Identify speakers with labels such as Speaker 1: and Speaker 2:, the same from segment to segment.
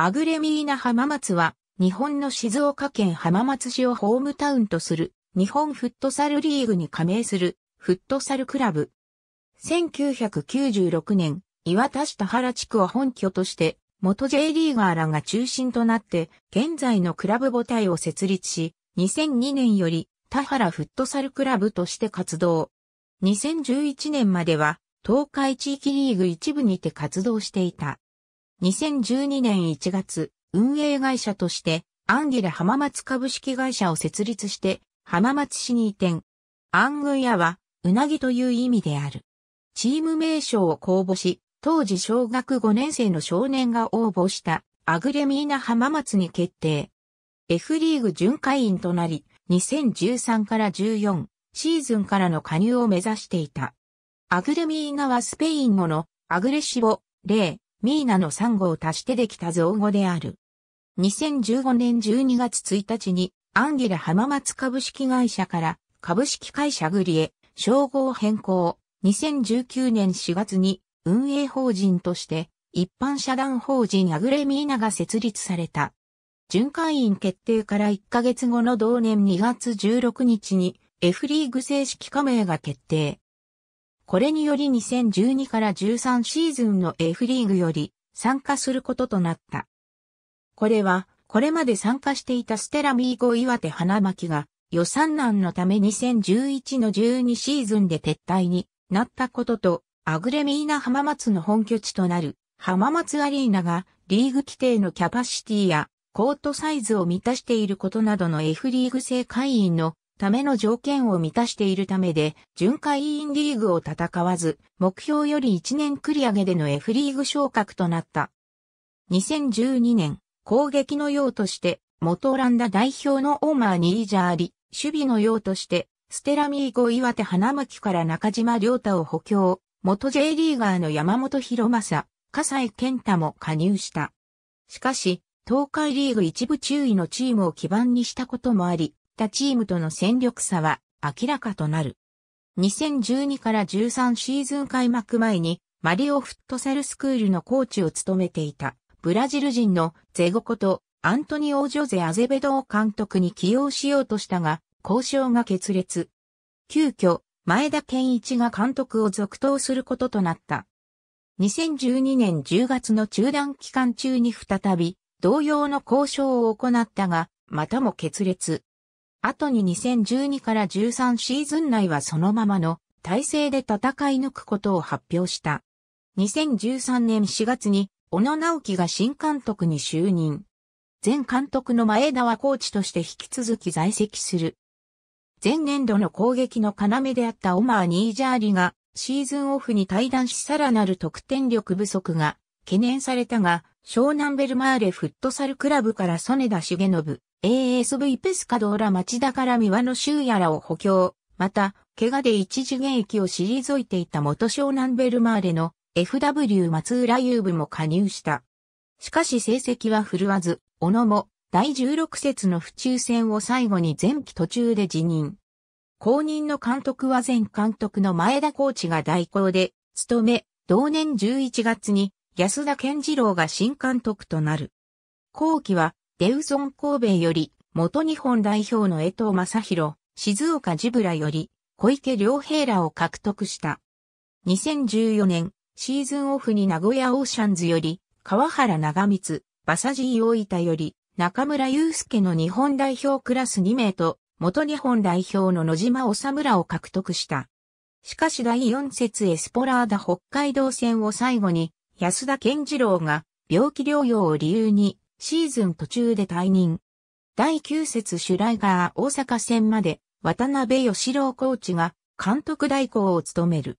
Speaker 1: アグレミーナ浜松は、日本の静岡県浜松市をホームタウンとする、日本フットサルリーグに加盟する、フットサルクラブ。1996年、岩田市田原地区を本拠として、元 J リーガーらが中心となって、現在のクラブ母体を設立し、2002年より田原フットサルクラブとして活動。2011年までは、東海地域リーグ一部にて活動していた。2012年1月、運営会社として、アンギレ浜松株式会社を設立して、浜松市に移転。アングンヤは、うなぎという意味である。チーム名称を公募し、当時小学5年生の少年が応募したアグレミーナ浜松に決定。F リーグ巡回員となり、2013から14シーズンからの加入を目指していた。アグレミーナはスペイン語のアグレシボ、レー、ミーナの産後を足してできた造語である。2015年12月1日に、アンギラ浜松株式会社から株式会社グリエ、称号変更。2019年4月に運営法人として一般社団法人アグレミーナが設立された。巡回員決定から1ヶ月後の同年2月16日に F リーグ正式加盟が決定。これにより2012から13シーズンの F リーグより参加することとなった。これは、これまで参加していたステラミーゴ岩手花巻が予算難のため2011の12シーズンで撤退になったことと、アグレミーナ浜松の本拠地となる浜松アリーナがリーグ規定のキャパシティやコートサイズを満たしていることなどの F リーグ制会員のための条件を満たしているためで、巡回委員リーグを戦わず、目標より1年繰り上げでの F リーグ昇格となった。2012年、攻撃の用として、元オランダ代表のオーマーにイージャーリ、守備の用として、ステラミーゴ岩手花巻から中島良太を補強、元 J リーガーの山本博正、笠井健太も加入した。しかし、東海リーグ一部注意のチームを基盤にしたこともあり、たチームとの戦力差は明らかとなる。2012から13シーズン開幕前にマリオフットサルスクールのコーチを務めていたブラジル人のゼゴことアントニオ・ジョゼ・アゼベドを監督に起用しようとしたが交渉が決裂。急遽前田健一が監督を続投することとなった。2012年10月の中断期間中に再び同様の交渉を行ったが、またも決裂。後に2012から13シーズン内はそのままの体制で戦い抜くことを発表した。2013年4月に小野直樹が新監督に就任。前監督の前田はコーチとして引き続き在籍する。前年度の攻撃の要であったオマー・ニージャーリがシーズンオフに退団しさらなる得点力不足が懸念されたが、湘南ベルマーレフットサルクラブから曽根田重信、ASV ペスカドーラ町田から三輪の州やらを補強、また、怪我で一時現役を退いていた元湘南ベルマーレの FW 松浦優部も加入した。しかし成績は振るわず、小野も第16節の府中戦を最後に前期途中で辞任。後任の監督は前監督の前田コーチが代行で、務め、同年11月に安田健次郎が新監督となる。後期はデウゾン神戸より、元日本代表の江藤正宏、静岡ジブラより、小池良平らを獲得した。2014年、シーズンオフに名古屋オーシャンズより、川原長光、バサジー大分より、中村祐介の日本代表クラス2名と、元日本代表の野島治村を獲得した。しかし第4節エスポラーダ北海道戦を最後に、安田健次郎が病気療養を理由にシーズン途中で退任。第9節シュライガー大阪戦まで渡辺義郎コーチが監督代行を務める。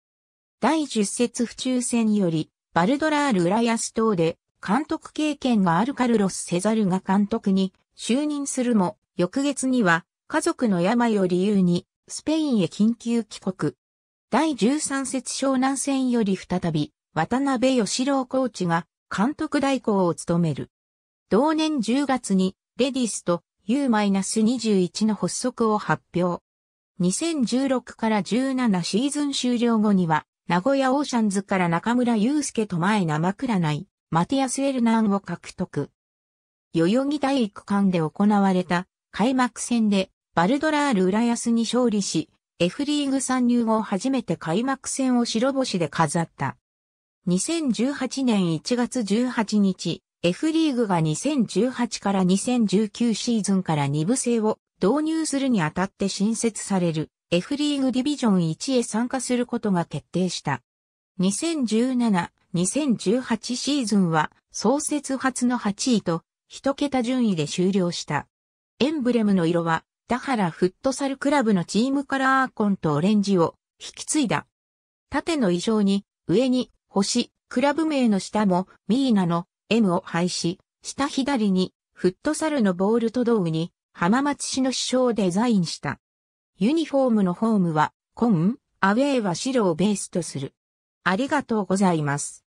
Speaker 1: 第10節府中戦よりバルドラール浦安等で監督経験があるカルロス・セザルが監督に就任するも、翌月には家族の病を理由にスペインへ緊急帰国。第13節湘南戦より再び渡辺義郎コーチが監督代行を務める。同年10月に、レディスと U-21 の発足を発表。2016から17シーズン終了後には、名古屋オーシャンズから中村祐介と前生倉内、マティアス・エルナンを獲得。代々木体育館で行われた開幕戦でバルドラール浦安に勝利し、F リーグ参入後初めて開幕戦を白星で飾った。2018年1月18日、F リーグが2018から2019シーズンから2部制を導入するにあたって新設される F リーグディビジョン1へ参加することが決定した。2017-2018シーズンは創設初の8位と1桁順位で終了した。エンブレムの色は田原フットサルクラブのチームカラーコンとオレンジを引き継いだ。縦の衣装に上に星、クラブ名の下もミーナの M を廃止、下左に、フットサルのボールと道具に、浜松市の主将をデザインした。ユニフォームのホームは、コン、アウェイは白をベースとする。ありがとうございます。